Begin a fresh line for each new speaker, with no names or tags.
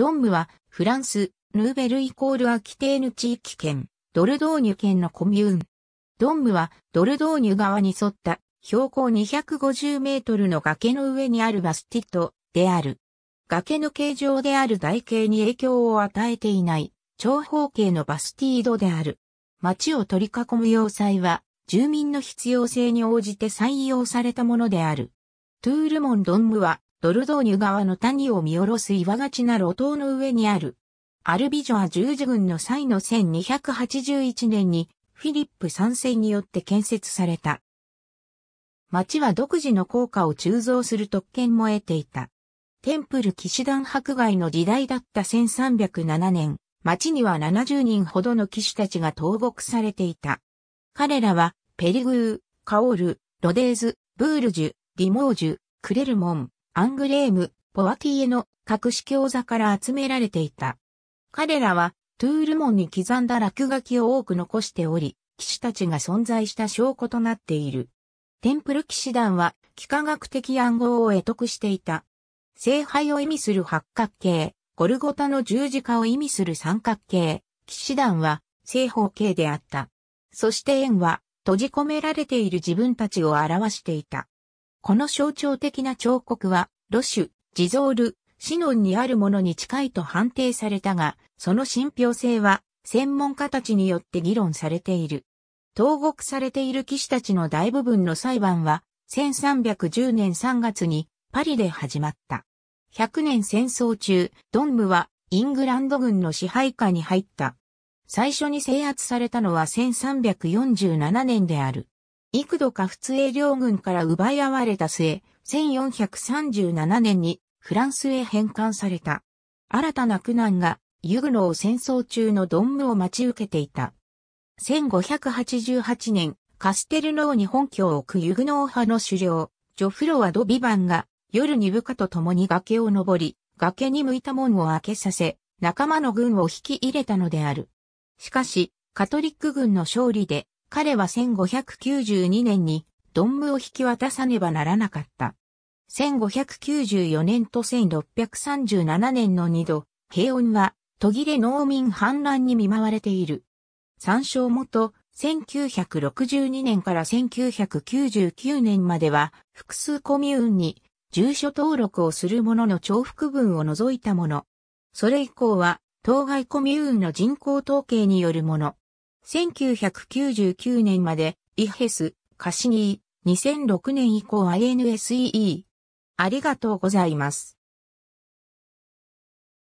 ドンムは、フランス、ヌーベルイコールアキテーヌ地域圏、ドルドーニュ県のコミューン。ドンムは、ドルドーニュ川に沿った、標高250メートルの崖の上にあるバスティットである。崖の形状である台形に影響を与えていない、長方形のバスティードである。町を取り囲む要塞は、住民の必要性に応じて採用されたものである。トゥールモン・ドンムは、ドルドーニュ川の谷を見下ろす岩がちな路頭の上にある。アルビジョア十字軍の際の1281年にフィリップ参世によって建設された。町は独自の効果を鋳造する特権も得ていた。テンプル騎士団迫害の時代だった1307年、町には70人ほどの騎士たちが投獄されていた。彼らは、ペリグー、カオール、ロデーズ、ブールジュ、ディモージュ、クレルモン、アングレーム、ポワティエの各式教座から集められていた。彼らは、トゥール門に刻んだ落書きを多く残しており、騎士たちが存在した証拠となっている。テンプル騎士団は、幾何学的暗号を得得していた。聖杯を意味する八角形、ゴルゴタの十字架を意味する三角形、騎士団は正方形であった。そして円は、閉じ込められている自分たちを表していた。この象徴的な彫刻は、ロシュ、ジゾール、シノンにあるものに近いと判定されたが、その信憑性は、専門家たちによって議論されている。投獄されている騎士たちの大部分の裁判は、1310年3月にパリで始まった。100年戦争中、ドンムはイングランド軍の支配下に入った。最初に制圧されたのは1347年である。幾度か通、英領軍から奪い合われた末、1437年にフランスへ返還された。新たな苦難がユグノー戦争中のドンムを待ち受けていた。1588年、カステルノーに本拠を置くユグノー派の首領、ジョフロワ・ド・ビバンが夜に部下と共に崖を登り、崖に向いた門を開けさせ、仲間の軍を引き入れたのである。しかし、カトリック軍の勝利で彼は1592年にドンムを引き渡さねばならなかった。1594年と1637年の2度、平穏は途切れ農民反乱に見舞われている。参照元、1962年から1999年までは複数コミューンに住所登録をする者の重複分を除いたもの。それ以降は当該コミューンの人口統計によるもの。1999年まで、イヘス、カシニー、2006年以降 INSEE。ありがとうございます。